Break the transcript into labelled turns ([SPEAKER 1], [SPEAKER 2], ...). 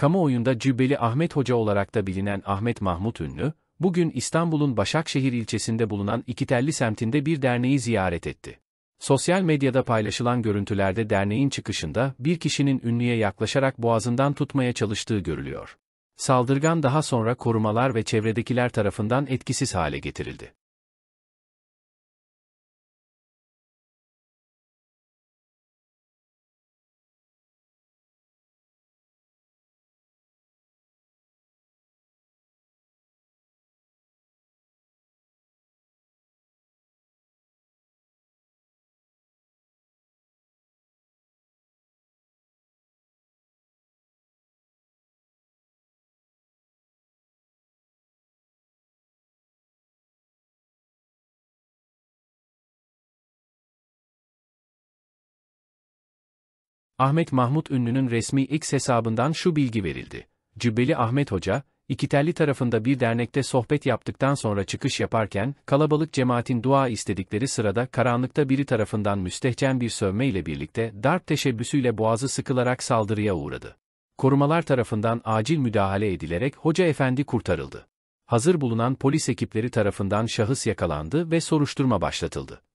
[SPEAKER 1] Kamuoyunda Cübbeli Ahmet Hoca olarak da bilinen Ahmet Mahmut Ünlü, bugün İstanbul'un Başakşehir ilçesinde bulunan İkitelli semtinde bir derneği ziyaret etti. Sosyal medyada paylaşılan görüntülerde derneğin çıkışında bir kişinin ünlüye yaklaşarak boğazından tutmaya çalıştığı görülüyor. Saldırgan daha sonra korumalar ve çevredekiler tarafından etkisiz
[SPEAKER 2] hale getirildi. Ahmet Mahmut Ünlü'nün resmi X hesabından şu bilgi
[SPEAKER 1] verildi. Cübbeli Ahmet Hoca, İkitelli tarafında bir dernekte sohbet yaptıktan sonra çıkış yaparken, kalabalık cemaatin dua istedikleri sırada karanlıkta biri tarafından müstehcen bir sövme ile birlikte darp teşebbüsüyle boğazı sıkılarak saldırıya uğradı. Korumalar tarafından acil müdahale edilerek Hoca Efendi kurtarıldı. Hazır bulunan polis ekipleri
[SPEAKER 2] tarafından şahıs yakalandı ve soruşturma başlatıldı.